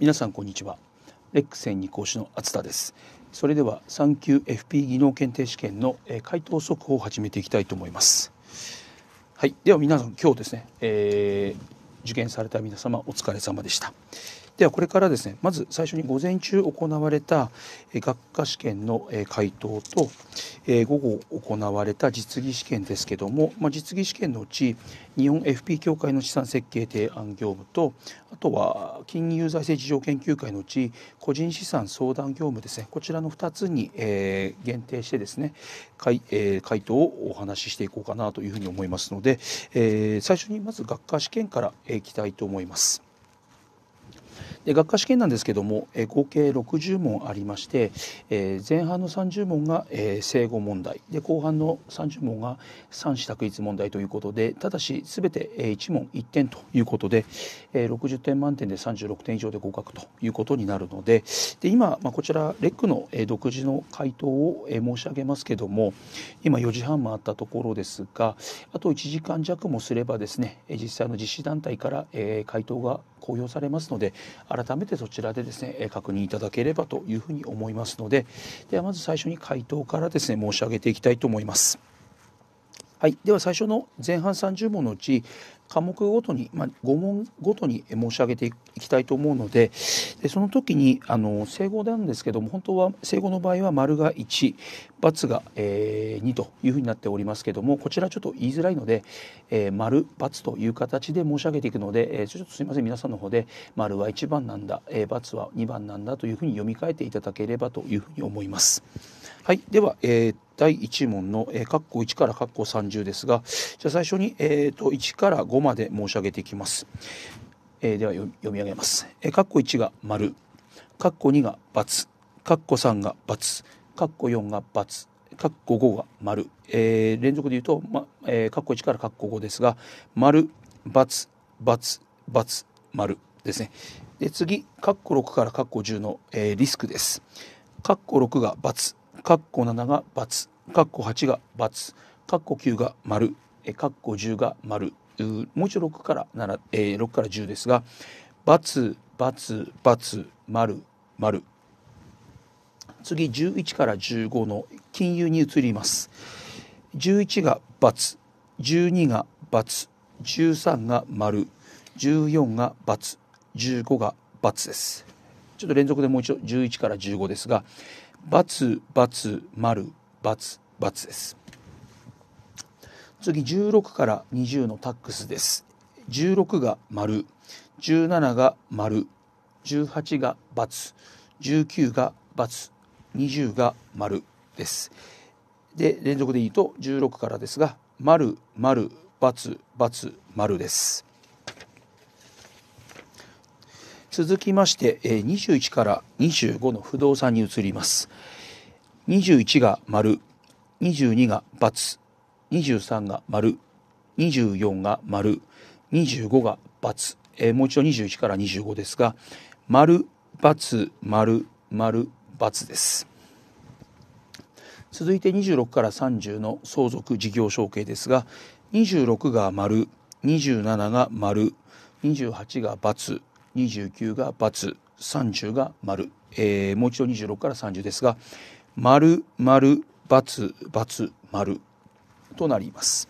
皆さんこんにちはレック専任講師の厚田ですそれでは3級 FP 技能検定試験の回答速報を始めていきたいと思いますはいでは皆さん今日ですね、えー、受験された皆様お疲れ様でしたではこれからですねまず最初に午前中行われた学科試験の回答と午後行われた実技試験ですけども、まあ、実技試験のうち日本 FP 協会の資産設計提案業務とあとは金融財政事情研究会のうち個人資産相談業務ですねこちらの2つに限定してですね回,、え回答をお話ししていこうかなというふうに思いますので、え最初にまず学科試験からいきたいと思います。で学科試験なんですけども、え合計60問ありまして、え前半の30問が、え正誤問題で後半の30問が三子択一問題ということでただし全て、え1問1点ということで、え60点満点で36点以上で合格ということになるのでで今、まあ、こちらレックの、え独自の回答を、え申し上げますけども今4時半回ったところですがあと1時間弱もすればですね実際の実施団体から、回答が公表されますので改めてそちらでですね確認いただければというふうに思いますのでではまず最初に回答からですね申し上げていきたいと思います。はい、では最初の前半30問のうち科目ごとに、まあ、5問ごとに申し上げていきたいと思うのででその時にあの整合なんですけども本当は整合の場合は丸が 1× が、えー、2というふうになっておりますけどもこちらちょっと言いづらいので、えー、丸×という形で申し上げていくので、えー、ちょっとすいません皆さんの方で丸は1番なんだ、えー、×は2番なんだというふうに読み替えていただければというふうに思います。はい、では、えー、第1問の、えー、括弧1から括弧30ですがじゃあ最初に、えーと、1から5まで申し上げていきます、えー、では読み上げます、えー、括弧1が丸括弧2が×括弧3が×括弧4が×括弧5が丸、えー、連続で言うと、まえー、括弧1から括弧5ですが丸×××丸ですねで次括弧6から括弧10の、えー、リスクです括弧6が×括弧7が×括弧8が×括弧9が丸括弧10が丸もう一度6から7、えー、6から10ですが×××丸丸次11から15の金融に移ります11が ×12 が×十三が丸十四が×十五が×ですちょっと連続でもう一度十一から十五ですがバツバツ丸バツバツです次16から20のタックスです16が丸17が丸18がバツ19がバツ20が丸ですで連続で言うと16からですが丸丸バツバツ丸です続きまして21から25の不動産に移ります21が丸22が×十三が丸二十四が丸二十五が×、えー、もう一度十一から二十五ですが丸×丸丸×です続いて二十六から三十の相続事業承継ですが二十六が丸二十七が丸二十八が×。29が×、30が丸、えー、もう一度26から30ですが、丸、丸、×、×、丸となります。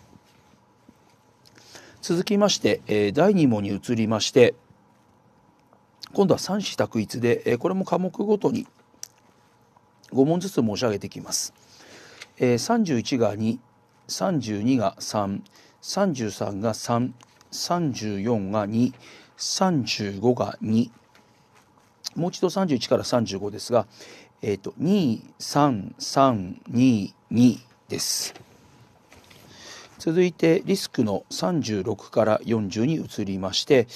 続きまして、えー、第2問に移りまして、今度は三子択一で、えー、これも科目ごとに5問ずつ申し上げていきます。えー、31が2、32が3、33が3、34が2、35が2もう一度31から35ですが、えーと、23322です続いてリスクの36から40に移りまして、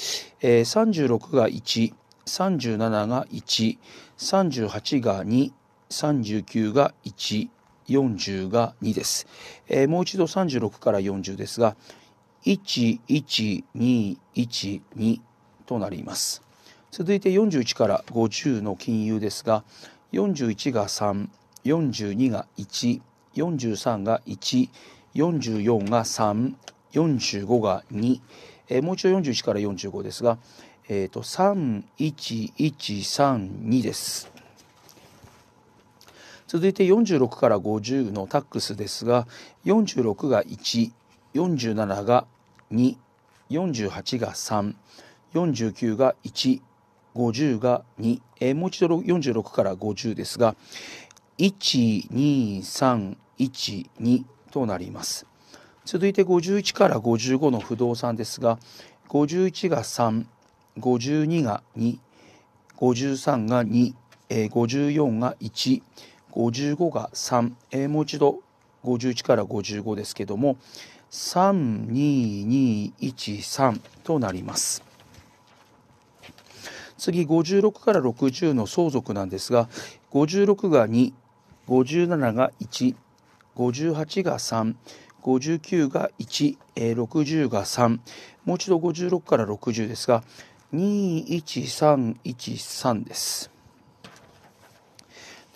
えー、36が137が138が239が1 40が2です、えー、もう一度36から40ですが11212となります続いて41から50の金融ですが41が342が143が144が345が2、えー、もう一度41から45ですが、えーと、31132です続いて46から50のタックスですが46が147が248が3 49が150が2、えー、もう一度46から50ですが12312となります続いて51から55の不動産ですが51が352が253が2、えー、54が155が3、えー、もう一度51から55ですけども3221 3となります。次56から60の相続なんですが56が257が158が3 59が160が3もう一度56から60ですが21313です。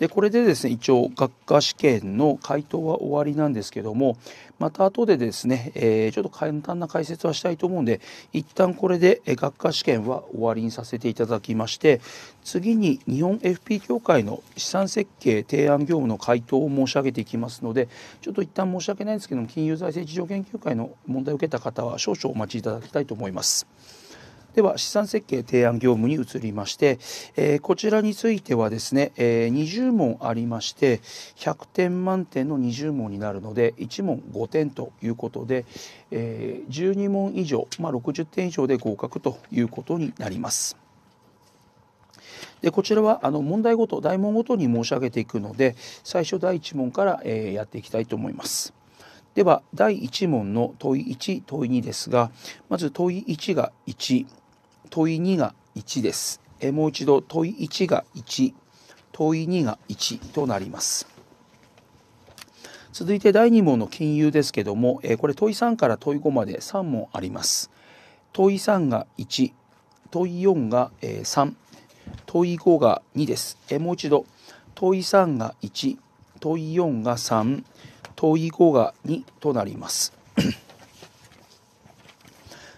でこれでですね一応学科試験の回答は終わりなんですけどもまた後でですね、えー、ちょっと簡単な解説はしたいと思うんで一旦これで学科試験は終わりにさせていただきまして次に日本 FP 協会の資産設計提案業務の回答を申し上げていきますのでちょっと一旦申し訳ないんですけども金融財政事情研究会の問題を受けた方は少々お待ちいただきたいと思います。では資産設計提案業務に移りまして、えー、こちらについてはですね、えー、20問ありまして100点満点の20問になるので1問5点ということで、えー、12問以上、まあ、60点以上で合格ということになります。でこちらはあの問題ごと大問ごとに申し上げていくので最初第1問から、えー、やっていきたいと思います。では第1問の問い1問い2ですがまず問い1が1。問い2が1です。えもう一度問い1が1、問い2が1となります。続いて第2問の金融ですけども、えこれ問い3から問い5まで3問あります。問3が1、問4がえ3、問5が2です。えもう一度、問3が1、問4が3、問い5が2となります。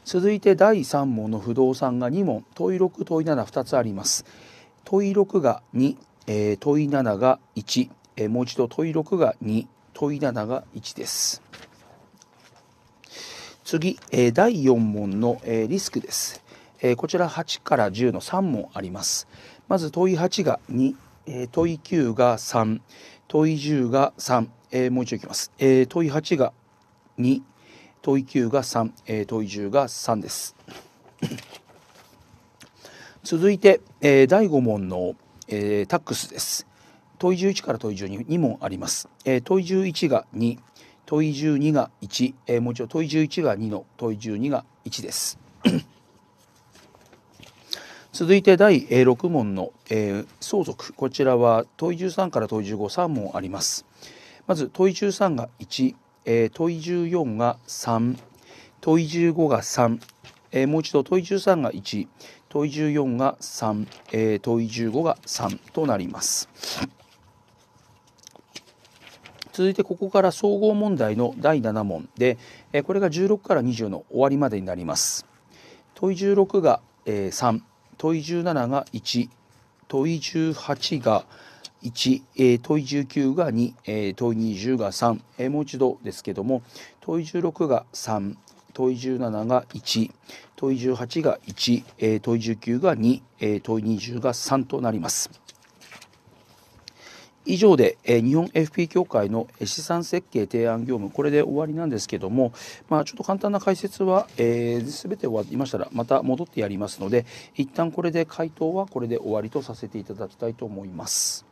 続いて第3問の不動産が2問問い6問い72つあります問い6が2、えー、問い7が1、えー、もう一度問い6が2問い7が1です次、えー、第4問の、えー、リスクです、えー、こちら8から10の3問ありますまず問い8が2、えー、問い9が3問い10が3、えー、もう一度いきます、えー、問い8が2問い9が3、えー、問い10が3です 続いて、えー、第5問の、えー、タックスです問い11から問い12 2問あります、えー、問い11が2問い12が1、えー、もう一度問い11が2の問い12が1です 続いて第6問の、えー、相続こちらは問い13から問い153問ありますまず問い13が1、えー、問い14が3、問い15が3、えー、もう一度問い13が1、問い14が3、えー、問い15が3となります。続いてここから総合問題の第7問で、えー、これが16から20の終わりまでになります。問い16が、えー、3、問い17が1、問い18が1、えー、問い19が2、えー、問い20が3、えー、もう一度ですけども問い16が3問い17が1問い18が1、えー、問い19が2、えー、問い20が3となります。以上で、えー、日本 FP 協会の資産設計提案業務これで終わりなんですけども、まあ、ちょっと簡単な解説は、えー、全て終わりましたらまた戻ってやりますので一旦これで回答はこれで終わりとさせていただきたいと思います。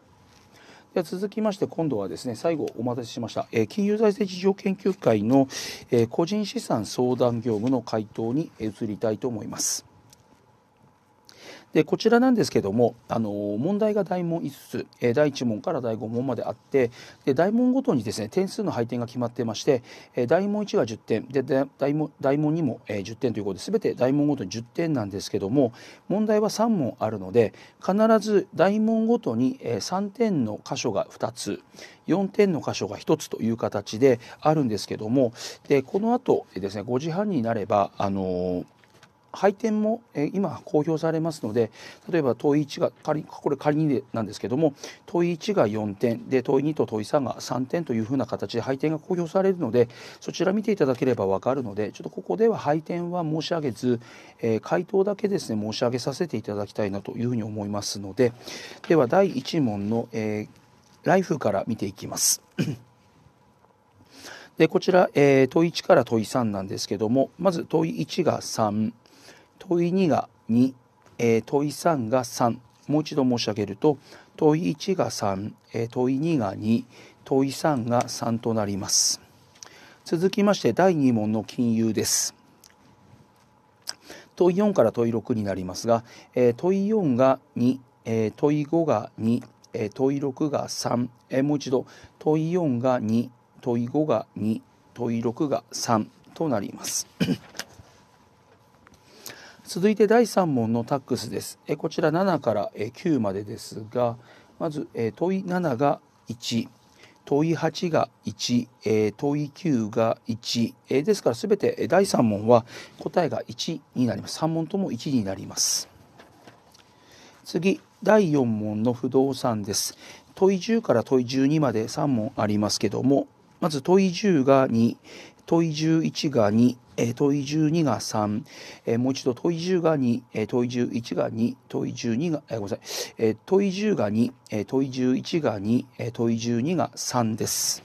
では続きまして今度はですね最後お待たせしました、え金融財政事情研究会の、え個人資産相談業務の回答に移りたいと思います。でこちらなんですけどもあの問題が大問5つ、え第1問から第5問まであってで大問ごとにですね点数の配点が決まってまして、え大問1が10点で大問大問2も、え10点ということで全て大問ごとに10点なんですけども問題は3問あるので必ず大問ごとに、え3点の箇所が2つ4点の箇所が1つという形であるんですけどもでこのあとですね5時半になればあの配点も、え今公表されますので例えば問い1が仮これ仮になんですけども問い1が4点で問い2と問い3が3点というふうな形で配点が公表されるのでそちら見ていただければ分かるのでちょっとここでは配点は申し上げず、え回答だけですね申し上げさせていただきたいなというふうに思いますのででは第1問の、えー、ライフから見ていきます。でこちら、えー、問い1から問い3なんですけどもまず問い1が3問い2が2、えー、問い3が3もう一度申し上げると問い1が3、えー、問い2が2問い3が3となります続きまして第2問の金融です問い4から問い6になりますが、えー、問い4が2、えー、問い5が2、えー、問い6が3、えー、もう一度問い4が2問い5が2問い6が3となります続いて第3問のタックスです。えこちら7から9までですが、まず問い7が1、問い8が1、問い9が1。ですから全て第3問は答えが1になります。3問とも1になります。次、第4問の不動産です。問い10から問い12まで3問ありますけども、まず問い10が2、問い11が2、え問い12が3、えー、もう一度問い10が2、えー、問い11が2、問い12が、えー、ごめんなさい、えー、問い10が2、えー、問い11が2、えー、問い12が3です。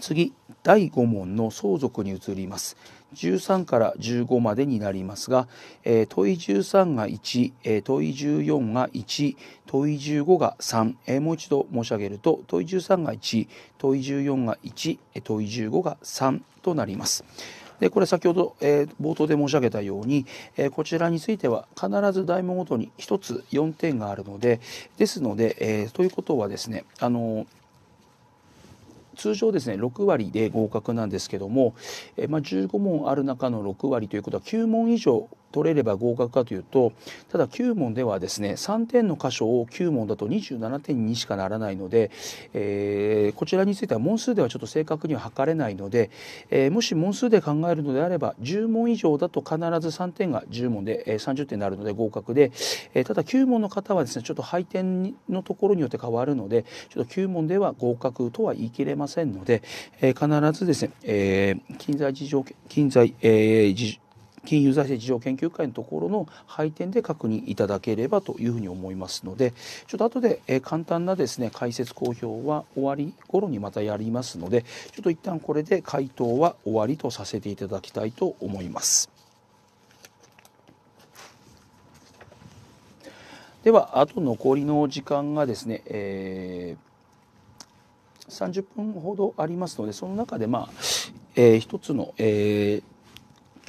次、第5問の相続に移ります13から15までになりますが、えー、問い13が1、えー、問い14が1問い15が3、えー、もう一度申し上げると問い13が1問い14が1問い15が3となります。でこれ先ほど、えー、冒頭で申し上げたように、えー、こちらについては必ず題目ごとに1つ4点があるのでですので、えー、ということはですねあのー通常ですね6割で合格なんですけども、えまあ、15問ある中の6割ということは9問以上取れれば合格かというとただ9問ではですね3点の箇所を9問だと27点にしかならないので、えー、こちらについては問数ではちょっと正確には測れないので、えー、もし問数で考えるのであれば10問以上だと必ず3点が10問で、えー、30点になるので合格で、えただ9問の方はですねちょっと配点のところによって変わるのでちょっと9問では合格とは言い切れませんので、え必ずですね、えー、近在事情近在、えー、金融財政事情研究会のところの配点で確認いただければというふうに思いますのでちょっと後で、え簡単なですね解説公表は終わり頃にまたやりますのでちょっと一旦これで回答は終わりとさせていただきたいと思います。ではあと残りの時間がですね、えー、30分ほどありますのでその中でまあ、えー、一つの、えー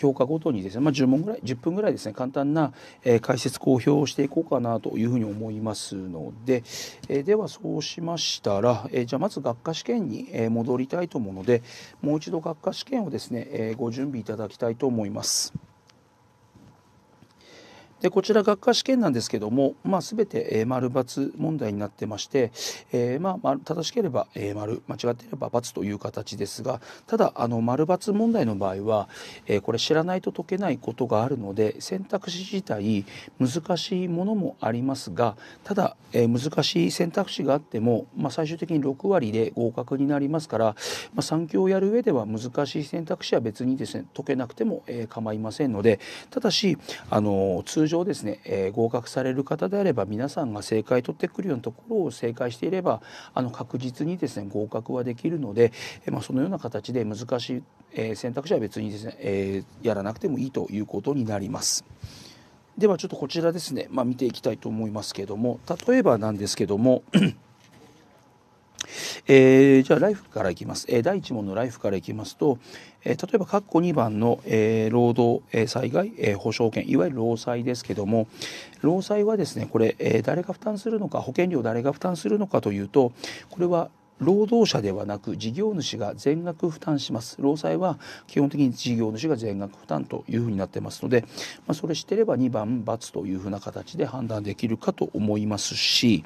教科ごとにですね、まあ、10, 問ぐらい10分ぐらいですね簡単な、えー、解説公表をしていこうかなというふうに思いますので、えー、ではそうしましたら、えー、じゃあまず学科試験に戻りたいと思うのでもう一度学科試験をですね、えご準備いただきたいと思います。でこちら学科試験なんですけども、まあ、全て、丸×問題になってまして、えー、まあ、正しければ、丸間違っていれば×という形ですがただあの丸×問題の場合は、えこれ知らないと解けないことがあるので選択肢自体難しいものもありますがただ、え難しい選択肢があっても、まあ、最終的に6割で合格になりますから、ま3級をやる上では難しい選択肢は別にですね解けなくても、え構いませんのでただしあの通常上ですね、えー、合格される方であれば皆さんが正解取ってくるようなところを正解していればあの確実にですね合格はできるので、えー、まあ、そのような形で難しい、えー、選択肢は別にですね、えやらなくてもいいということになります。ではちょっとこちらですね、まあ、見ていきたいと思いますけども例えばなんですけどもえー、じゃあライフからいきます、えー、第1問のライフからいきますと、え例えば、括弧2番の、え労働、え災害、え保障権、いわゆる労災ですけども、労災はですね、これ、え誰が負担するのか、保険料誰が負担するのかというと、これは労働者ではなく事業主が全額負担します労災は基本的に事業主が全額負担というふうになってますので、まあ、それしてれば2番×というふうな形で判断できるかと思いますし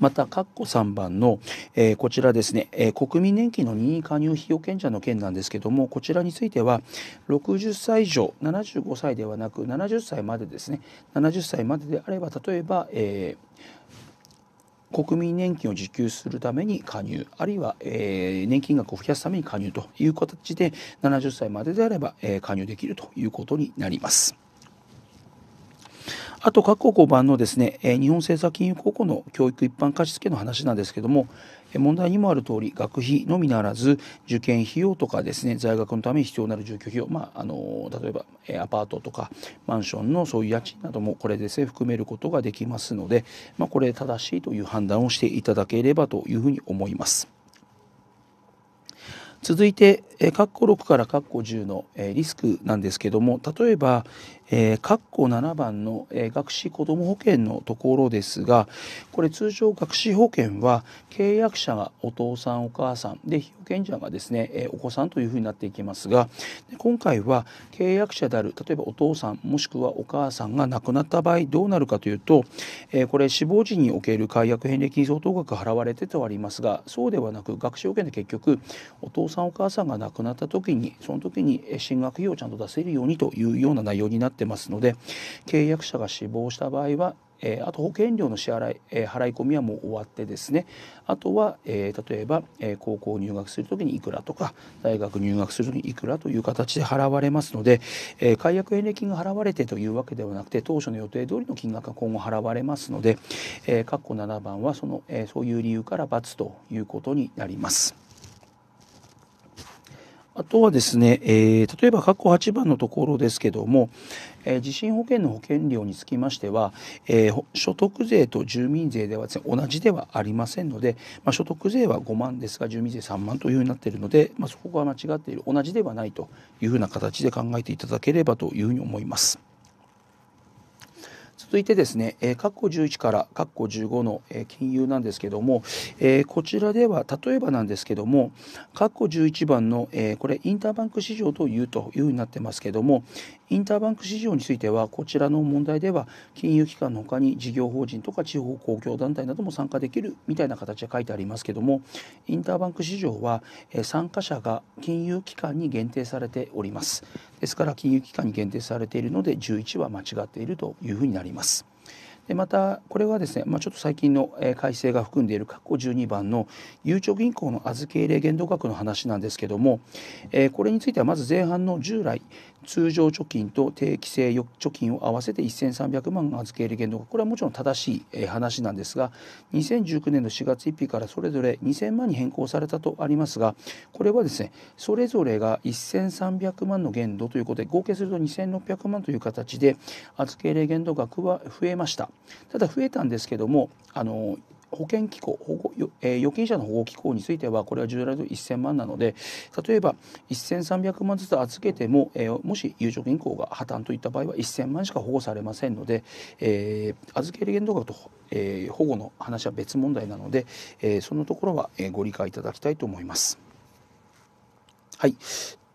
また、括弧3番の、えー、こちらですね、えー、国民年金の任意加入費用権者の件なんですけども、こちらについては、60歳以上、75歳ではなく、70歳までですね、70歳までであれば、例えば、えー、国民年金を受給するために加入あるいは、えー、年金額を増やすために加入という形で70歳までであれば、えー、加入できるということになります。あと各校5番のですね、日本政策金融高校の教育一般貸付の話なんですけども、問題にもある通り、学費のみならず、受験費用とかですね、在学のために必要なる住居費用、まあ、あの例えばアパートとかマンションのそういう家賃などもこれですね、含めることができますので、まあ、これ正しいという判断をしていただければというふうに思います。続いて、え括弧6から括弧10の、えリスクなんですけども例えば、え括弧7番の、え学資子ども保険のところですがこれ通常学資保険は契約者がお父さんお母さんで被保険者がですね、えお子さんというふうになっていきますが今回は契約者である例えばお父さんもしくはお母さんが亡くなった場合どうなるかというと、えこれ死亡時における解約返礼金相当額払われてとありますがそうではなく学資保険で結局お父さんお母さんが亡亡くなった時にその時に進学費用をちゃんと出せるようにというような内容になってますので契約者が死亡した場合はえあと保険料の支払い、え払い込みはもう終わってですねあとは、え例えば、え高校入学する時にいくらとか大学入学する時にいくらという形で払われますので、え解約返礼金が払われてというわけではなくて当初の予定通りの金額が今後払われますので、えー、括弧7番はその、えそういう理由から×ということになります。あとはですね、えー、例えば過去8番のところですけども、えー、地震保険の保険料につきましては、えー、所得税と住民税ではです、ね、同じではありませんので、まあ、所得税は5万ですが住民税3万というふうになっているので、まあ、そこが間違っている同じではないというふうな形で考えていただければというふうに思います。続いてですね、え括弧11から括弧15の、え金融なんですけども、えこちらでは例えばなんですけども括弧11番の、えこれインターバンク市場というというふうになってますけどもインターバンク市場についてはこちらの問題では金融機関のほかに事業法人とか地方公共団体なども参加できるみたいな形で書いてありますけどもインターバンク市場は参加者が金融機関に限定されておりますですから金融機関に限定されているので11は間違っているというふうになります。またこれはですね、まあ、ちょっと最近の改正が含んでいる括弧12番のゆうちょ銀行の預け入れ限度額の話なんですけども、えー、これについてはまず前半の従来通常貯金と定期性貯金を合わせて1300万の預け入れ限度額これはもちろん正しい話なんですが2019年の4月1日からそれぞれ2000万に変更されたとありますがこれはですねそれぞれが1300万の限度ということで合計すると2600万という形で預け入れ限度額は増えました。ただ増えたんですけどもあの保険機構保護、えー、預金者の保護機構についてはこれは従来と1000万なので例えば1300万ずつ預けても、えー、もし有う銀行が破綻といった場合は1000万しか保護されませんので、えー、預け入れ限度額と、えー、保護の話は別問題なので、えー、そのところはご理解いただきたいと思います。はい、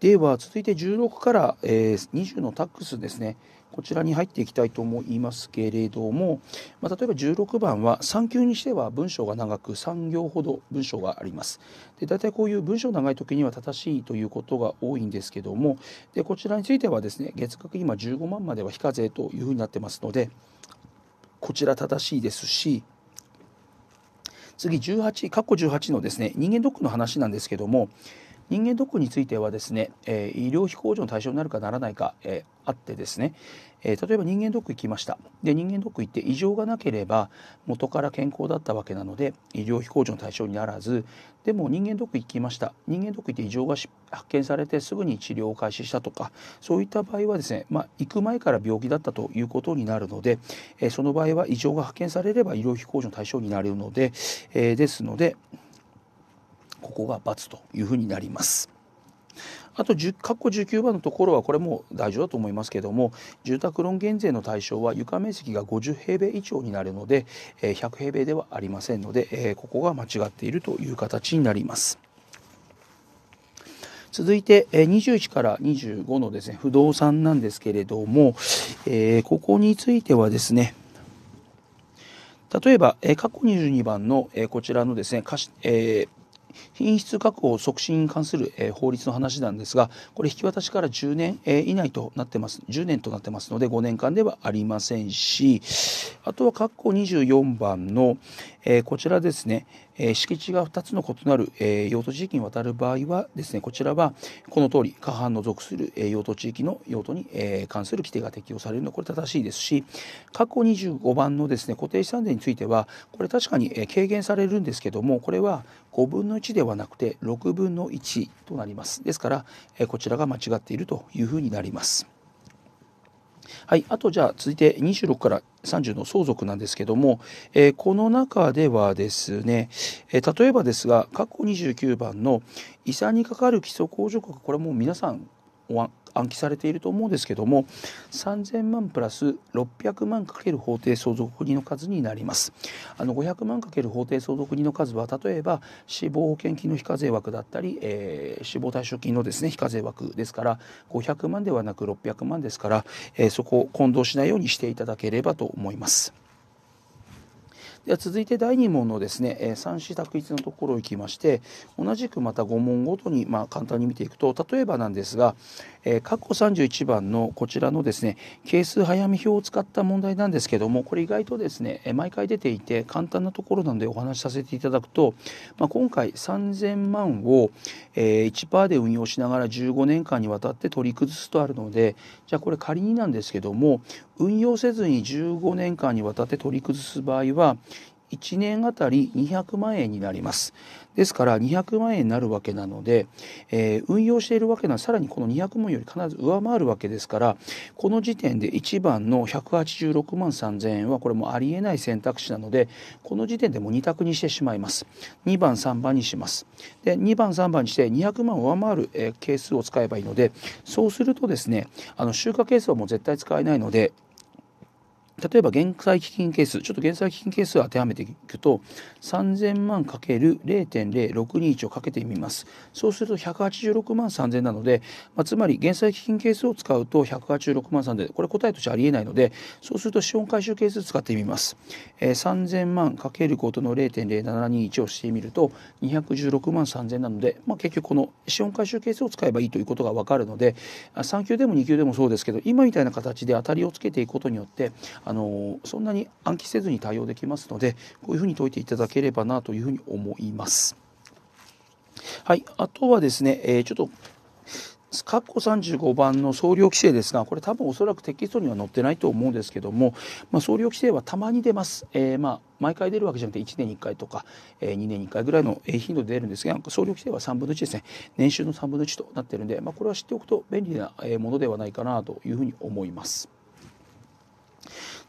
では続いて16から、え20のタックスですね。こちらに入っていきたいと思いますけれども、まあ、例えば16番は3級にしては文章が長く3行ほど文章があります。で大体こういう文章長い時には正しいということが多いんですけどもでこちらについてはですね月額今15万までは非課税というふうになってますのでこちら正しいですし次18、括弧18のですね人間ドックの話なんですけども人間ドックについてはですね、え医療費控除の対象になるかならないか、えあってですね、え例えば人間ドック行きましたで人間ドック行って異常がなければ元から健康だったわけなので医療費控除の対象にならずでも人間ドック行きました人間ドック行って異常が発見されてすぐに治療を開始したとかそういった場合はですね、まあ、行く前から病気だったということになるので、えその場合は異常が発見されれば医療費控除の対象になるので、えですのでここが×というふうになります。あと10括弧19番のところはこれも大丈夫だと思いますけども住宅ローン減税の対象は床面積が50平米以上になるので100平米ではありませんのでここが間違っているという形になります。続いて21から25のですね不動産なんですけれども、えここについてはですね例えば、え過去22番の、えこちらのですね、えー、品質確保促進に関する、えー、法律の話なんですがこれ引き渡しから10年、えー、以内となってます10年となってますので5年間ではありませんしあとは括弧24番の、えこちらですね、え敷地が2つの異なる、え用途地域にわたる場合はですねこちらはこの通り過半の属する、え用途地域の用途に、え関する規定が適用されるのこれ正しいですし過去25番のですね固定資産税についてはこれ確かに、え軽減されるんですけどもこれは5分の1ではなくて6分の1となりますですから、えこちらが間違っているというふうになります。はい、あとじゃあ続いて26から30の相続なんですけども、えー、この中ではですね、えー、例えばですが、括弧29番の遺産にかかる基礎控除額、これもう皆さん暗記されていると思うんですけども3000万プラス600万かける法定相続人の数になりますあの500万かける法定相続人の数は例えば死亡保険金の非課税枠だったり、えー、死亡退職金のですね非課税枠ですから500万ではなく600万ですから、えー、そこを混同しないようにしていただければと思います。では続いて第2問のですね、え3子択一のところをいきまして同じくまた5問ごとにまあ簡単に見ていくと例えばなんですが、えー、括弧31番のこちらのですね係数早見表を使った問題なんですけどもこれ意外とですね毎回出ていて簡単なところなのでお話しさせていただくと、まあ、今回3000万を、えー、1%で運用しながら15年間にわたって取り崩すとあるのでじゃあこれ仮になんですけども運用せずに15年間にわたって取り崩す場合は1年あたり200万円になります。ですから200万円になるわけなので、えー、運用しているわけならさらにこの200万より必ず上回るわけですからこの時点で1番の186万3000円はこれもありえない選択肢なのでこの時点でもう2択にしてしまいます2番3番にしますで2番3番にして200万を上回る、えー、係数を使えばいいのでそうするとですねあの集荷係数はもう絶対使えないので例えば減債基金係数ちょっと減債基金係数を当てはめていくと3000万 ×0.062 をかけてみますそうすると186万3000なので、まあ、つまり減済基金係数を使うと186万3000これ答えとしてありえないのでそうすると資本回収係数を使ってみます、えー、3000万 ×5 との0.072をしてみると216万3000なので、まあ、結局この資本回収係数を使えばいいということが分かるので3級でも2級でもそうですけど今みたいな形で当たりをつけていくことによってあのそんなに暗記せずに対応できますのでこういうふうに解いていただければなというふうに思います。はい、あとはですね、えー、ちょっと括カッコ35番の総量規制ですがこれ多分おそらくテキストには載ってないと思うんですけども、まあ、総量規制はたまに出ます、えー、まあ、毎回出るわけじゃなくて1年に1回とか、え2年に1回ぐらいの頻度で出るんですが総量規制は3分の1ですね年収の3分の1となってるんで、まあ、これは知っておくと便利なものではないかなというふうに思います。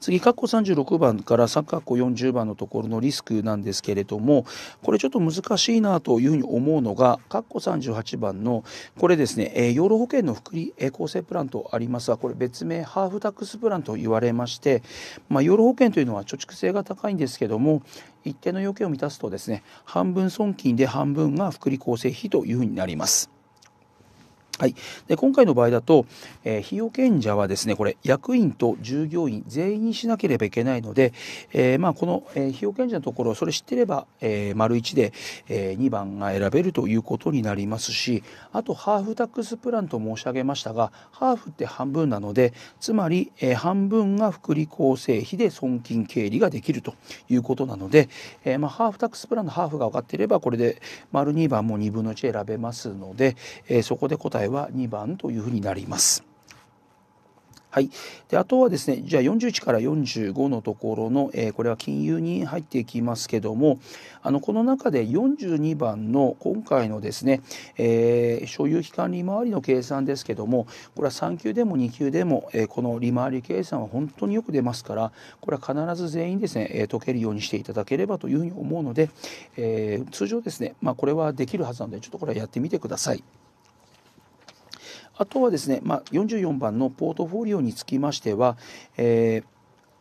次、括弧36番から括弧40番のところのリスクなんですけれども、これちょっと難しいなというふうに思うのが、括弧38番の、これですね、え養老保険の福利、え生構成プランとありますが、これ別名、ハーフタックスプランと言われまして、まあ、養老保険というのは貯蓄性が高いんですけども、一定の要件を満たすとですね、半分損金で半分が福利厚生費というふうになります。はい、で今回の場合だと、えー、費用権者はですねこれ役員と従業員全員にしなければいけないので、えー、まあ、この、え費用権者のところそれ知ってれば、え丸1で、え2番が選べるということになりますしあとハーフタックスプランと申し上げましたがハーフって半分なのでつまり、え半分が福利厚生費で損金経理ができるということなので、えまあ、ハーフタックスプランのハーフが分かっていればこれで丸2番も2分の1選べますので、えそこで答えはは2番というふうになります。はい、であとはですねじゃあ41から45のところの、えー、これは金融に入っていきますけどもあのこの中で42番の今回のですね、えー、所有期間利回りの計算ですけどもこれは3級でも2級でも、えー、この利回り計算は本当によく出ますからこれは必ず全員ですね、え解けるようにしていただければというふうに思うので、え通常ですね、まあ、これはできるはずなのでちょっとこれはやってみてください。あとはですね、まあ、44番のポートフォリオにつきましては、えー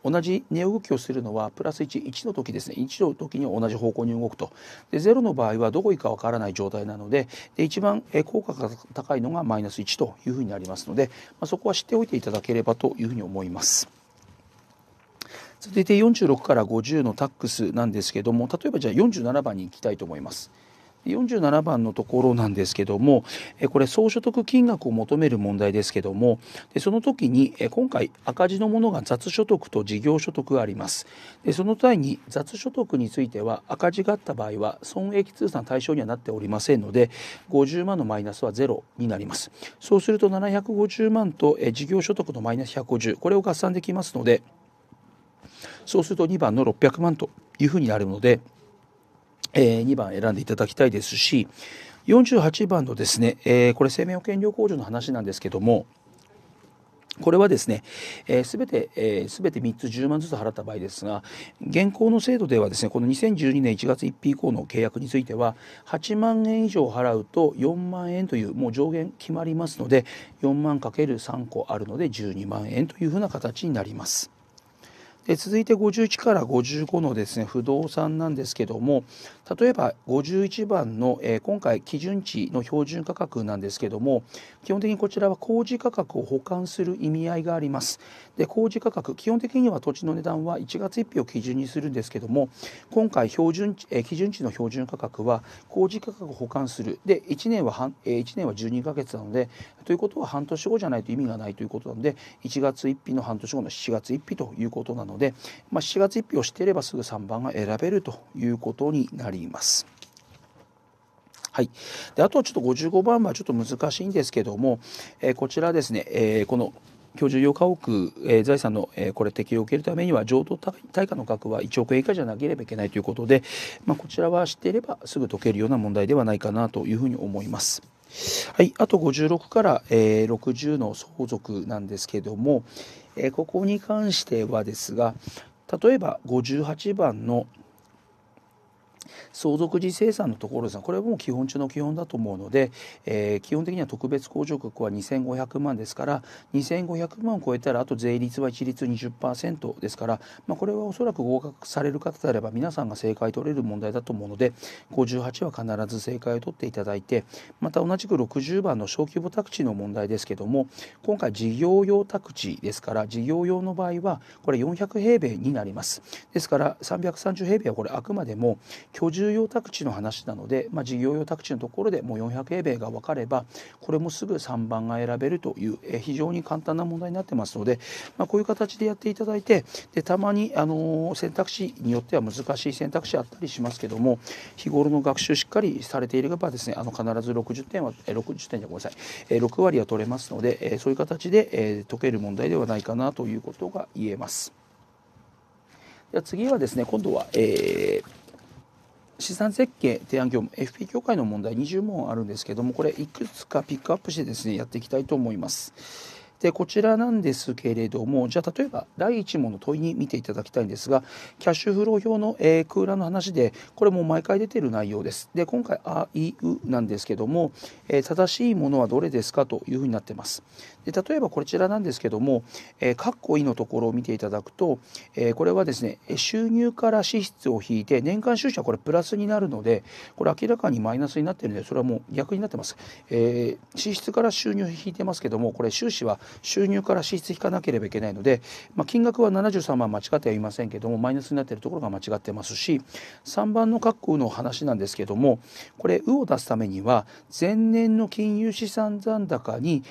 同じ値動きをするのはプラス11の時ですね1の時に同じ方向に動くとで0の場合はどこ行くかわからない状態なのでで一番効果が高いのがマイナス1というふうになりますので、まあ、そこは知っておいていただければというふうに思います。続いて46から50のタックスなんですけども例えばじゃあ47番に行きたいと思います。47番のところなんですけどもこれ総所得金額を求める問題ですけどもその時に今回赤字のものが雑所得と事業所得がありますでその際に雑所得については赤字があった場合は損益通算対象にはなっておりませんので50万のマイナスは0になりますそうすると750万と事業所得のマイナス150これを合算できますのでそうすると2番の600万というふうになるのでえー、2番選んでいただきたいですし48番のですね、えー、これ生命保険料控除の話なんですけどもこれはですね、えー、全て、えー、全て3つ10万ずつ払った場合ですが現行の制度ではですねこの2012年1月1日以降の契約については8万円以上払うと4万円というもう上限決まりますので4万 ×3 個あるので12万円というふうな形になります。で続いて51から55のですね不動産なんですけども例えば51番の、え今回基準値の標準価格なんですけども基本的にこちらは工事価格を保管する意味合いがありますで工事価格基本的には土地の値段は1月1日を基準にするんですけども今回標準え基準値の標準価格は工事価格を保管するで1年は半、え1年は12ヶ月なのでということは半年後じゃないと意味がないということなので1月1日の半年後の7月1日ということなので、まあ、7月1日をしていればすぐ3番が選べるということになります。います。はい、であとはちょっと55番はちょっと難しいんですけども、えー、こちらですね、えー、この居住用家屋、えー、財産の、えー、これ適用を受けるためには譲渡対価の額は1億円以下じゃなければいけないということで、まあ、こちらは知っていればすぐ解けるような問題ではないかなというふうに思います。はい、あと56から、えー、60の相続なんですけども、えー、ここに関してはですが例えば58番の「相続時生産のところですがこれはもう基本中の基本だと思うので、えー、基本的には特別控除額は2500万ですから2500万を超えたらあと税率は一律20%ですから、まあ、これはおそらく合格される方であれば皆さんが正解取れる問題だと思うので58は必ず正解を取っていただいてまた同じく60番の小規模宅地の問題ですけども今回事業用宅地ですから事業用の場合はこれ400平米になりますですから330平米はこれあくまでも居住用宅地の話なので、まあ、事業用宅地のところでもう400平米が分かればこれもすぐ3番が選べるという、え非常に簡単な問題になってますので、まあ、こういう形でやっていただいてでたまに、あの選択肢によっては難しい選択肢あったりしますけども日頃の学習しっかりされていればですねあの必ず60点は60点じゃごめんなさい6割は取れますのでそういう形で解ける問題ではないかなということが言えます。では次はですね今度は、えー資産設計提案業務 FP 協会の問題20問あるんですけどもこれいくつかピックアップしてですねやっていきたいと思います。でこちらなんですけれどもじゃあ例えば第1問の問いに見ていただきたいんですがキャッシュフロー表の、えー、空欄の話でこれも毎回出てる内容ですで今回「あいう」なんですけども、えー、正しいものはどれですかというふうになってますで例えばこちらなんですけども、えー、かいのところを見ていただくと、えー、これはですね収入から支出を引いて年間収支はこれプラスになるのでこれ明らかにマイナスになってるのでそれはもう逆になってます、えー、支出から収入を引いてますけどもこれ収支は収入から支出引かなければいけないので、まあ、金額は73万間違ってはいませんけどもマイナスになってるところが間違ってますし3番の括弧この話なんですけどもこれ「う」を出すためには前年の金融資産残高に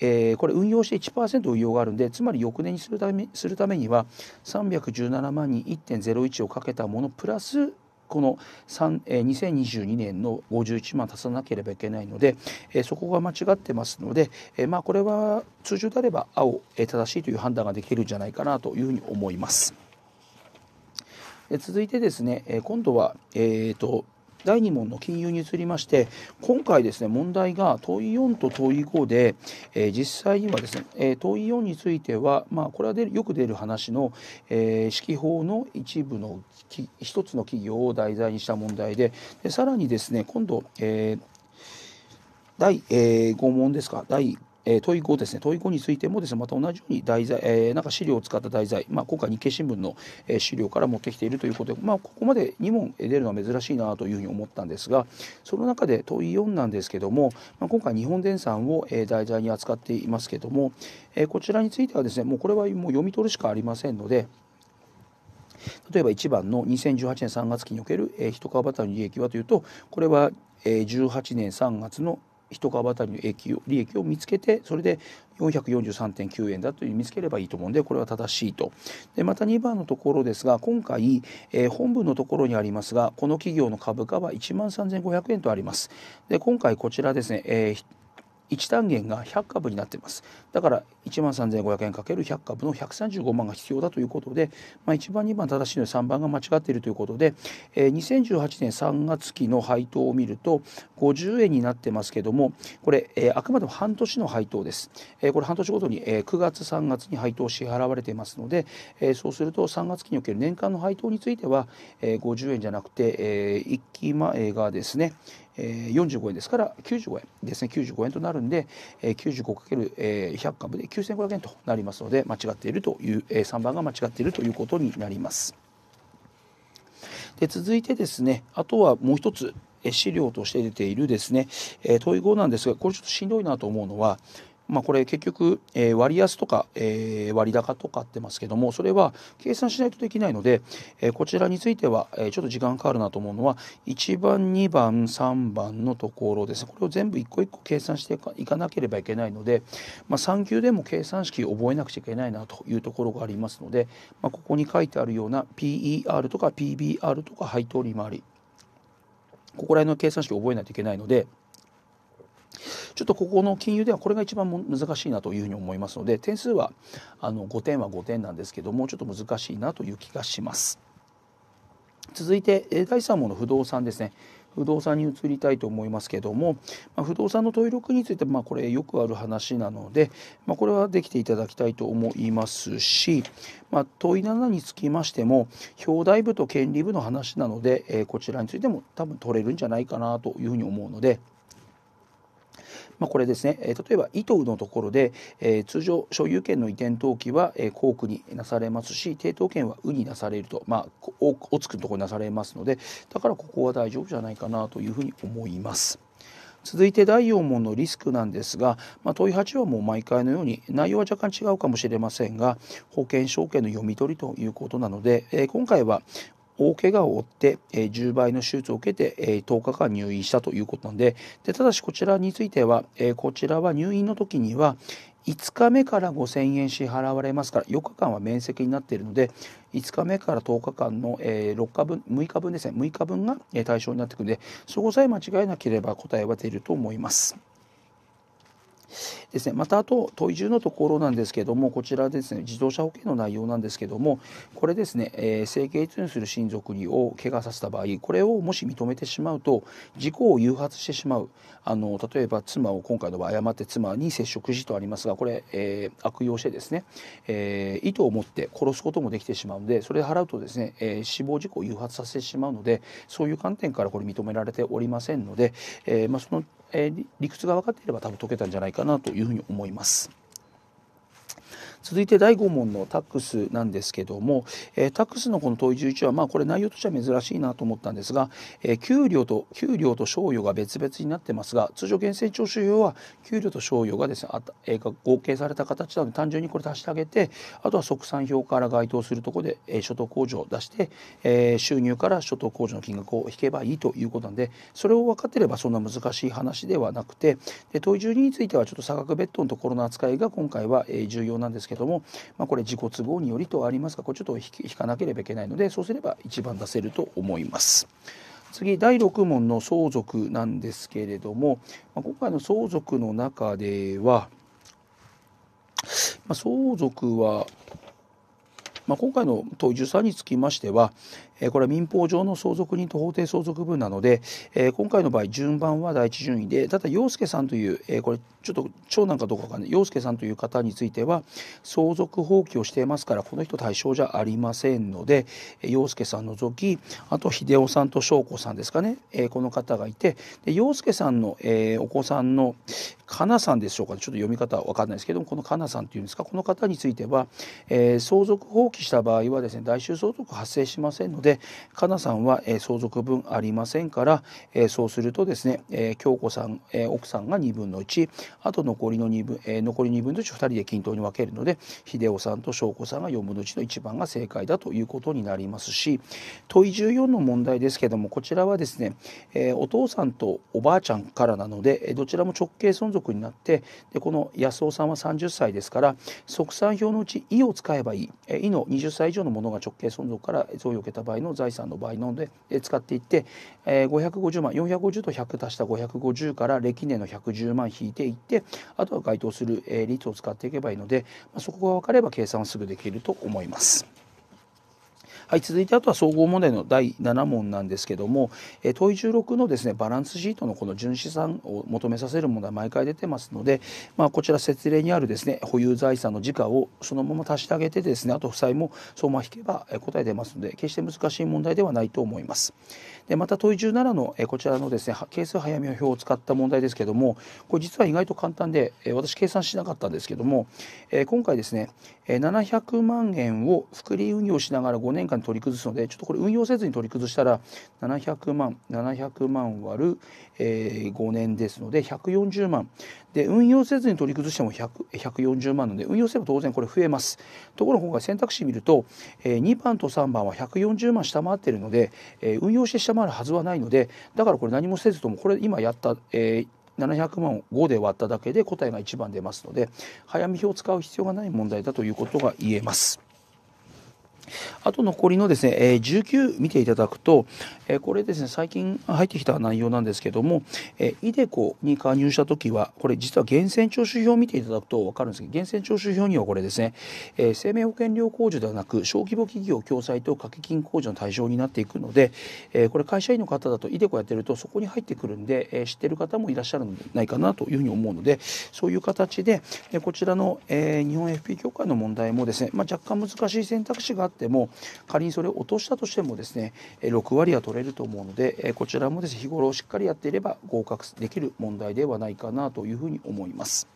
えー、これ運用して1%運用があるんでつまり翌年にするためするためには317万に1.01をかけたものプラスこの3、えー、2022年の51万足さなければいけないので、えー、そこが間違ってますので、えー、まあこれは通常であれば青、えー、正しいという判断ができるんじゃないかなというふうに思います。え続いてですね、えー、今度は、えーと第2問の金融に移りまして今回ですね問題が問い4と問い5で、えー、実際にはですね、えー、問い4については、まあ、これはよく出る話の、えー、指揮法の一部の一つの企業を題材にした問題ででさらにですね今度、えー、第、え5問ですか第えー、問い5ですね問い5についてもですねまた同じように題材、えー、なんか資料を使った題材、まあ、今回日経新聞の資料から持ってきているということで、まあ、ここまで2問出るのは珍しいなというふうに思ったんですがその中で問い4なんですけども、まあ、今回日本電産を題材に扱っていますけども、えー、こちらについてはですねもうこれはもう読み取るしかありませんので例えば1番の2018年3月期における一株当たりの利益はというとこれは18年3月の1株当たりの益を利益を見つけてそれで443.9円だという見つければいいと思うんでこれは正しいとでまた2番のところですが今回、えー、本文のところにありますがこの企業の株価は1万3500円とありますで今回こちらですね、えー1単元が100株になっていますだから1万3500円 ×100 株の135万が必要だということで、まあ、1番2番正しいので3番が間違っているということで、えー、2018年3月期の配当を見ると50円になってますけどもこれ、えー、あくまでも半年の配当です、えー、これ半年ごとに、えー、9月3月に配当支払われていますので、えー、そうすると3月期における年間の配当については、えー、50円じゃなくて、えー、1期前がですねえ45円ですから95円ですね95円となるんで、え 95×100 株で9500円となりますので間違っているという、え3番が間違っているということになります。で続いてですねあとはもう一つ資料として出ているですね、え問い5なんですがこれちょっとしんどいなと思うのはまあ、これ結局、えー、割安とか、えー、割高とかってますけどもそれは計算しないとできないので、えー、こちらについては、えちょっと時間かかるなと思うのは1番2番3番のところですこれを全部一個一個計算していかなければいけないので、まあ、3級でも計算式を覚えなくちゃいけないなというところがありますので、まあ、ここに書いてあるような PER とか PBR とか配当利回りここら辺の計算式を覚えないといけないので。ちょっとここの金融ではこれが一番難しいなというふうに思いますので点数はあの5点は5点なんですけどもちょっと難しいなという気がします。続いて第3問の不動産ですね。不動産に移りたいと思いますけども、まあ、不動産の登録について、まあ、これよくある話なので、まあ、これはできていただきたいと思いますし、ま問い7につきましても表題部と権利部の話なので、えー、こちらについても多分取れるんじゃないかなというふうに思うので。まあ、これですね、例えば伊東のところで、えー、通常所有権の移転登記は、えー、校になされますし抵当権は右になされると、まあ、おおつくのところになされますのでだからここは大丈夫じゃないかなというふうに思います。続いて第4問のリスクなんですが、まあ、問い8はもう毎回のように内容は若干違うかもしれませんが保険証券の読み取りということなので、えー、今回は大怪我を負って、え10倍の手術を受けて、え10日間入院したということなんででただしこちらについては、えこちらは入院の時には5日目から5000円支払われますから4日間は面積になっているので5日目から10日間の、え6日分6日分ですね6日分が対象になってくるのでそこさえ間違えなければ答えは出ると思います。ですねまたあと問い10のところなんですけどもこちらですね自動車保険の内容なんですけどもこれですね、えー、生計痛にする親族を怪我させた場合これをもし認めてしまうと事故を誘発してしまうあの例えば妻を今回の場合誤って妻に接触時とありますがこれ、えー、悪用してですね、えー、意図を持って殺すこともできてしまうのでそれを払うとですね、えー、死亡事故を誘発させてしまうのでそういう観点からこれ認められておりませんので、えーまあ、その理屈が分かっていれば多分解けたんじゃないかなというふうに思います。続いて第5問のタックスなんですけども、えー、タックスのこの問い11はまあこれ内容としては珍しいなと思ったんですが、えー、給料と給料と賞与が別々になってますが通常源泉徴収用は給料と賞与がですねあ、えー、合計された形なので単純にこれ足してあげてあとは即算表から該当するところで、えー、所得控除を出して、えー、収入から所得控除の金額を引けばいいということなんでそれを分かってればそんな難しい話ではなくてで問い12についてはちょっと差額別途のところの扱いが今回は重要なんですけども、まあ、これ自己都合によりとありますがこれちょっと引かなければいけないのでそうすれば一番出せると思います。次第6問の相続なんですけれども、まあ、今回の相続の中では、まあ、相続は、まあ、今回の当事者につきましては、これは民法上の相続人と法定相続分なので今回の場合順番は第一順位でただ洋介さんというこれちょっと長男かどうかわかんない陽介さんという方については相続放棄をしていますからこの人対象じゃありませんので洋介さん除きあと秀夫さんと翔子さんですかねこの方がいて洋介さんのお子さんのかなさんでしょうか、ね、ちょっと読み方は分かんないですけどもこのかなさんっていうんですかこの方については相続放棄した場合はですね代衆相続発生しませんのででかなさんは、え相続分ありませんから、えそうするとですね、え京子さん、え奥さんが2分の1あと残りの2分、え残り2分の1を2人で均等に分けるので秀夫さんと翔子さんが4分の1の1番が正解だということになりますし問い14の問題ですけどもこちらはですね、えお父さんとおばあちゃんからなのでどちらも直系存続になってでこの安尾さんは30歳ですから即算表のうち「い」を使えばいい「い」の20歳以上のものが直系存続から贈与を受けた場合の財産の場合ので、え使っていって、えー、550万450と100足した550から歴年の110万引いていってあとは該当する、え率を使っていけばいいので、まあ、そこが分かれば計算はすぐできると思います。はい、続いてあとは総合問題の第7問なんですけども、え問16のですねバランスシートのこの純資産を求めさせる問題毎回出てますので、まあ、こちら説例にあるですね保有財産の時価をそのまま足してあげてですねあと負債も相馬引けば答え出ますので決して難しい問題ではないと思います。でまた問17のこちらのですね係数早め表を使った問題ですけどもこれ実は意外と簡単で私計算しなかったんですけども今回ですね700万円を複利運用しながら5年間に取り崩すのでちょっとこれ運用せずに取り崩したら700万700万割る、えー、5年ですので140万で運用せずに取り崩しても140万なので運用すれば当然これ増えますところが今回選択肢見ると、えー、2番と3番は140万下回っているので、えー、運用して下回るはずはないのでだからこれ何もせずともこれ今やった、えー、700万を5で割っただけで答えが1番出ますので早見表を使う必要がない問題だということが言えます。あと残りのですね、え19見ていただくと、えこれですね、最近入ってきた内容なんですけども、えー、イデコに加入した時は、これ実は源泉徴収票を見ていただくと分かるんですけど、源泉徴収票にはこれですね、え生命保険料控除ではなく、小規模企業共済と掛け金控除の対象になっていくので、えこれ会社員の方だとイデコやってるとそこに入ってくるんで、え知ってる方もいらっしゃるのではないかなというふうに思うので、そういう形で、こちらの、え日本 FP 協会の問題もですね、まあ、若干難しい選択肢があってても仮にそれを落としたとしてもですね6割は取れると思うのでこちらもですね日頃しっかりやっていれば合格できる問題ではないかなというふうに思います。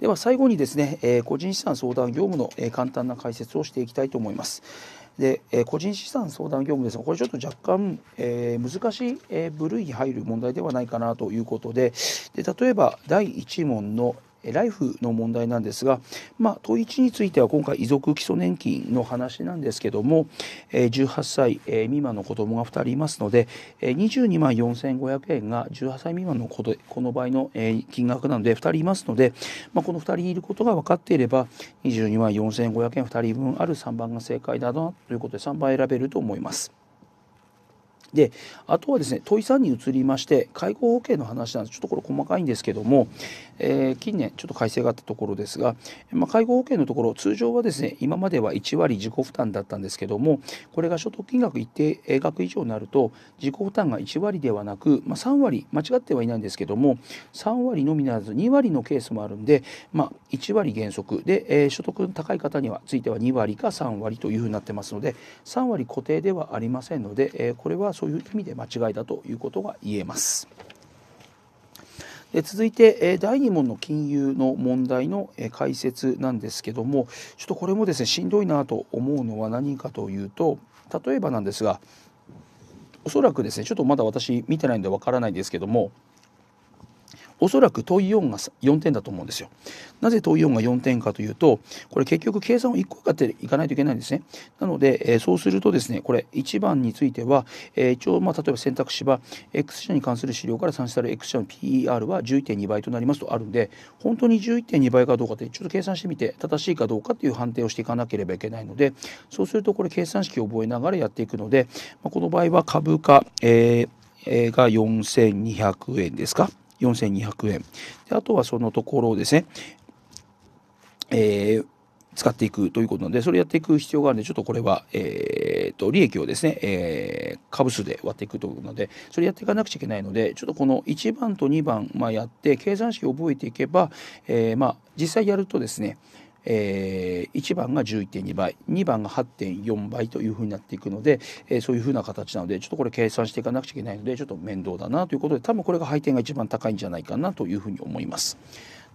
では最後にですね、え個人資産相談業務の、え簡単な解説をしていきたいと思います。で、え個人資産相談業務ですがこれちょっと若干、えー、難しい、え部類に入る問題ではないかなということでで例えば第1問の、ライフの問題なんですが、まあ、統1については今回遺族基礎年金の話なんですけども、え18歳、え未満の子どもが2人いますので、え22万4500円が18歳未満のことこの場合の、え金額なので2人いますので、まあ、この2人いることが分かっていれば22万4500円2人分ある3番が正解だなということで3番選べると思います。であとはですね問い3に移りまして介護保険の話なんですちょっとこれ細かいんですけども、えー、近年ちょっと改正があったところですが、まあ、介護保険のところ通常はですね今までは1割自己負担だったんですけどもこれが所得金額一定額以上になると自己負担が1割ではなく、まあ、3割間違ってはいないんですけども3割のみならず2割のケースもあるんで、まあ、1割原則で、えー、所得の高い方にはついては2割か3割というふうになってますので3割固定ではありませんので、えー、これはそういう意味で間違いだということが言えます。続いて第2問の金融の問題の解説なんですけどもちょっとこれもですねしんどいなと思うのは何かというと例えばなんですがおそらくですねちょっとまだ私見てないんでわからないんですけどもおそらく問い4が4点だと思うんですよ。なぜ問い4が4点かというとこれ結局計算を1個かっていかないといけないんですね。なので、えー、そうするとですねこれ1番については、えー、一応まあ例えば選択肢は X 社に関する資料から算出される X 社の PER は11.2倍となりますとあるんで本当に11.2倍かどうかってちょっと計算してみて正しいかどうかっていう判定をしていかなければいけないのでそうするとこれ計算式を覚えながらやっていくので、まあ、この場合は株価、えー、が4200円ですか。4200円であとはそのところをですね、えー使っていくということなので、それやっていく必要があるので、ちょっとこれは、えー、と、利益をですね、えー、株数で割っていくということなので、それやっていかなくちゃいけないので、ちょっとこの1番と2番、まあ、やって、計算式を覚えていけば、えー、まあ、実際やるとですね、えー、1番が11.2倍2番が8.4倍というふうになっていくので、えー、そういうふうな形なのでちょっとこれ計算していかなくちゃいけないのでちょっと面倒だなということで多分これが配点が一番高いんじゃないかなというふうに思います。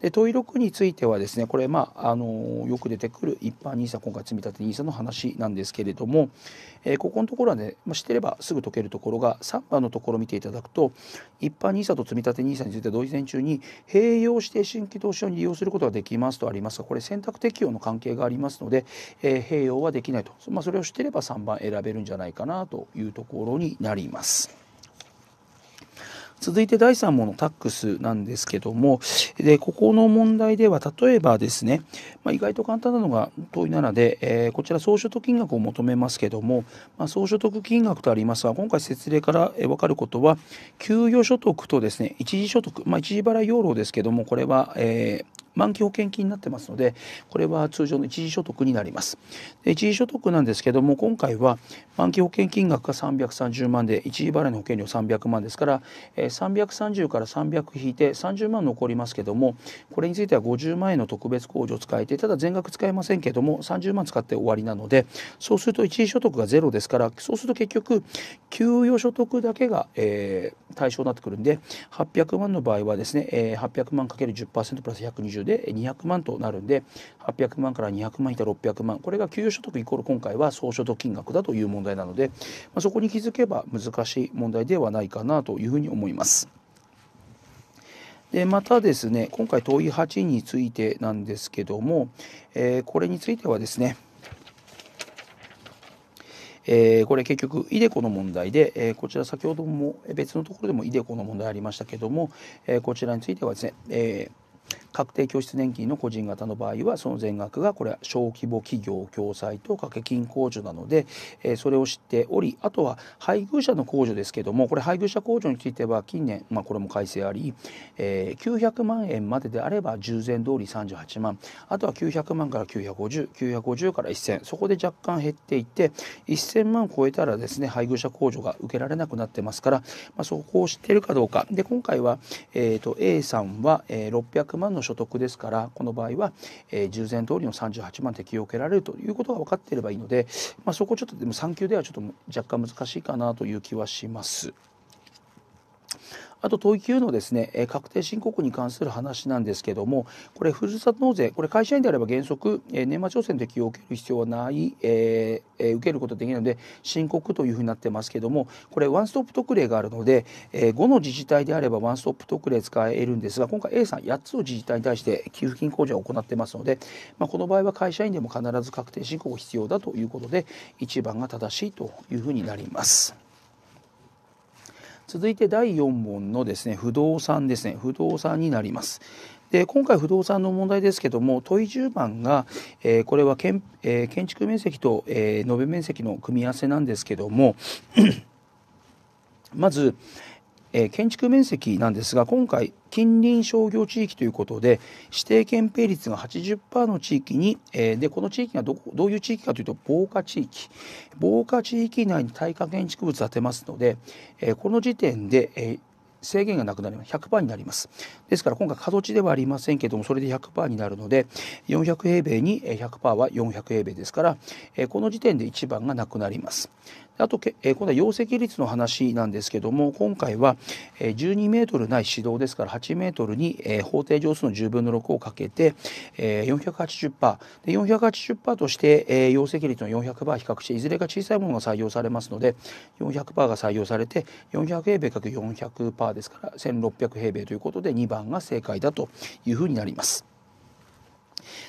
で問い6についてはですねこれまああのよく出てくる一般 NISA 今回積立 NISA の話なんですけれども、えー、ここのところはね、まあ、知ってればすぐ解けるところが3番のところを見ていただくと一般 NISA と積立 NISA について同時前中に併用して新規投資用に利用することができますとありますがこれ選択適用の関係がありますので、えー、併用はできないと、まあ、それを知ってれば3番選べるんじゃないかなというところになります。続いて第3問のタックスなんですけども、で、ここの問題では、例えばですね、まあ、意外と簡単なのが問いなので、えー、こちら総所得金額を求めますけども、まあ、総所得金額とありますが、今回説明から分かることは、給与所得とですね、一時所得、まあ、一時払い養老ですけども、これは、えー満期保険金になってますのでこれは通常の一時所得になりますで一時所得なんですけども今回は満期保険金額が330万で一時払いの保険料300万ですから、えー、330から300引いて30万残りますけどもこれについては50万円の特別控除を使えてただ全額使えませんけども30万使って終わりなのでそうすると一時所得がゼロですからそうすると結局給与所得だけが、えー、対象になってくるんで800万の場合はですね、えー、800万 ×10% プラス120で200万となるんで800万から200万いた600万これが給与所得イコール今回は総所得金額だという問題なので、まあ、そこに気づけば難しい問題ではないかなというふうに思います。でまたですね今回問い8についてなんですけども、えー、これについてはですねえー、これ結局 ideco の問題で、えー、こちら先ほども別のところでも ideco の問題ありましたけども、えー、こちらについてはですね、えー確定拠出年金の個人型の場合はその全額がこれは小規模企業共済と掛け金控除なので、えー、それを知っておりあとは配偶者の控除ですけどもこれ配偶者控除については近年、まあ、これも改正あり、えー、900万円までであれば従前通り38万あとは900万から950950から1000そこで若干減っていて1000万超えたらですね配偶者控除が受けられなくなってますから、まあ、そこを知っているかどうかで今回は、えーと、A さんは、えー、600万のの所得ですからこの場合は、えー、従前通りの38万適用を受けられるということが分かっていればいいので、まあ、そこちょっとでも3級ではちょっと若干難しいかなという気はします。あと等級のですね確定申告に関する話なんですけどもこれふるさと納税これ会社員であれば原則年末調整の適用を受ける必要はない、えー、受けることできないので申告というふうになってますけどもこれワンストップ特例があるので、え5の自治体であればワンストップ特例使えるんですが今回 A さん8つの自治体に対して給付金控除を行ってますので、まあ、この場合は会社員でも必ず確定申告必要だということで1番が正しいというふうになります。続いて第4問のですね不動産ですね不動産になります。で今回不動産の問題ですけども問い10番が、えー、これはけん、えー、建築面積と、えー、延べ面積の組み合わせなんですけども まず、えー、建築面積なんですが今回近隣商業地域ということで指定憲兵率が80%の地域に、えー、でこの地域がどどういう地域かというと防火地域防火地域内に耐火建築物を建てますので、えー、この時点で、えー制限がなくなります100%になりますですから今回過渡地ではありませんけどもそれで100%になるので400平米に100%は400平米ですからこの時点で1番がなくなりますあと、え今度は容積率の話なんですけども今回は、え12メートルない指導ですから8メートルに、え法定乗数の10分の6をかけて、えー、480% 480%として、え容積率の400%比較していずれが小さいものが採用されますので400%が採用されて400平米 ×400% ですから1600平米ということで2番が正解だというふうになります。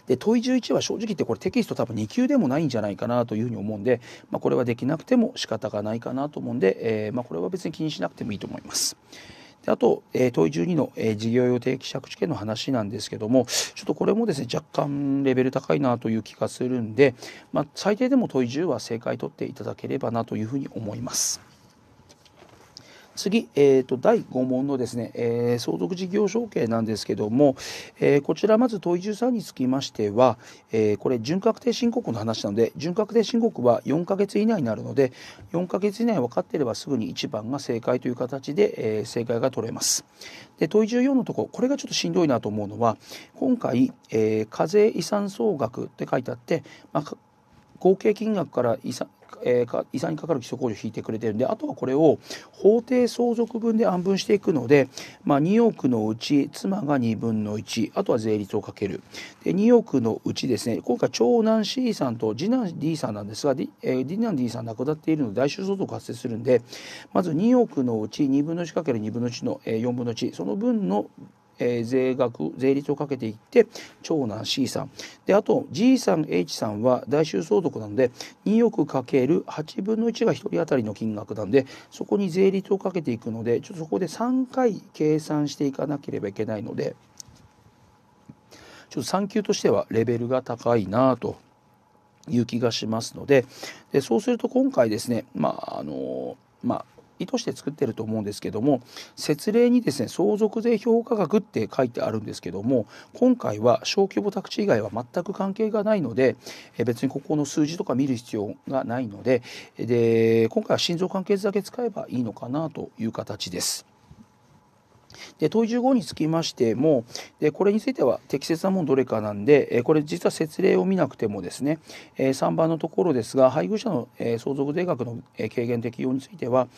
で問い11は正直言ってこれテキスト多分2級でもないんじゃないかなというふうに思うんで、まあ、これはできなくても仕方がないかなと思うんで、えー、まあ、これは別に気にしなくてもいいと思います。であと、えー、問い12の、えー、事業用定期借地権の話なんですけどもちょっとこれもですね若干レベル高いなという気がするんで、まあ、最低でも問い10は正解取っていただければなというふうに思います。次、えーと、第5問のですね、えー、相続事業承継なんですけども、えー、こちらまず問い13につきましては、えー、これ準確定申告の話なので準確定申告は4か月以内になるので4か月以内分かっていればすぐに1番が正解という形で、えー、正解が取れます。で問い14のところこれがちょっとしんどいなと思うのは今回、えー、課税遺産総額って書いてあって、まあ、合計金額から遺産えー、遺産にかかる基礎控除を引いてくれてるんであとはこれを法定相続分で安分していくので、まあ、2億のうち妻が2分の1あとは税率をかけるで2億のうちですね今回長男 C さんと次男 D さんなんですが、D えー、次男 D さん亡くなっているので代収相続発生するんでまず2億のうち2分の1かける2分の1の、え4分の1その分のえー、税額税率をかけていって長男 C さんであと G さん H さんは大衆相続なので2億かける8分の1が1人当たりの金額なんでそこに税率をかけていくのでちょっとそこで3回計算していかなければいけないのでちょっと3級としてはレベルが高いなという気がしますのででそうすると今回ですねまああのまあ意図して作ってると思うんですけども説例にですね相続税評価額って書いてあるんですけども今回は小規模宅地以外は全く関係がないので別にここの数字とか見る必要がないのでで今回は心臓関係図だけ使えばいいのかなという形です。で問い15につきましてもでこれについては適切なものどれかなんでこれ実は説例を見なくてもですね3番のところですが配偶者の相続税額の軽減適用については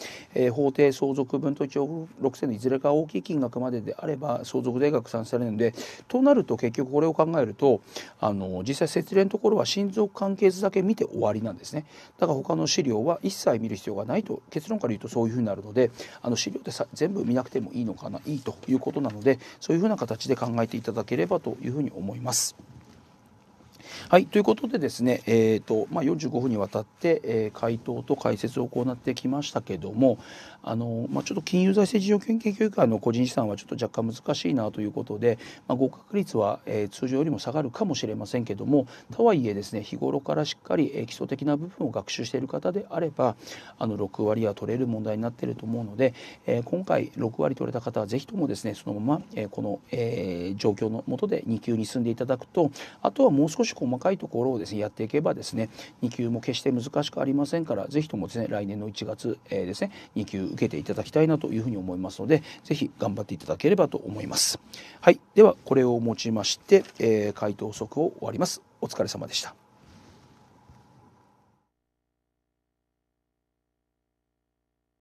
法定相続分と1億6000のいずれか大きい金額までであれば相続税額算されるのでとなると結局これを考えるとあの実際説明のところは親族関係図だけ見て終わりなんですねだから他の資料は一切見る必要がないと結論から言うとそういうふうになるのであの資料って全部見なくてもいいのかないいということなのでそういうふうな形で考えていただければというふうに思います。はい、ということでですね、えーとまあ、45分にわたって、えー、回答と解説を行ってきましたけどもあの、まあ、ちょっと金融財政事情研究会の個人資産はちょっと若干難しいなということで、まあ、合格率は、えー、通常よりも下がるかもしれませんけどもとはいえですね日頃からしっかり、えー、基礎的な部分を学習している方であればあの6割は取れる問題になっていると思うので、えー、今回6割取れた方はぜひともですねそのまま、えー、この、えー、状況の下で2級に進んでいただくとあとはもう少し細かいところをですねやっていけばですね2級も決して難しくありませんからぜひともですね来年の1月、えー、ですね2級受けていただきたいなというふうに思いますので是非頑張っていただければと思います。はい、ではこれをもちまして、えー、回答速を終わります。お疲れ様でした。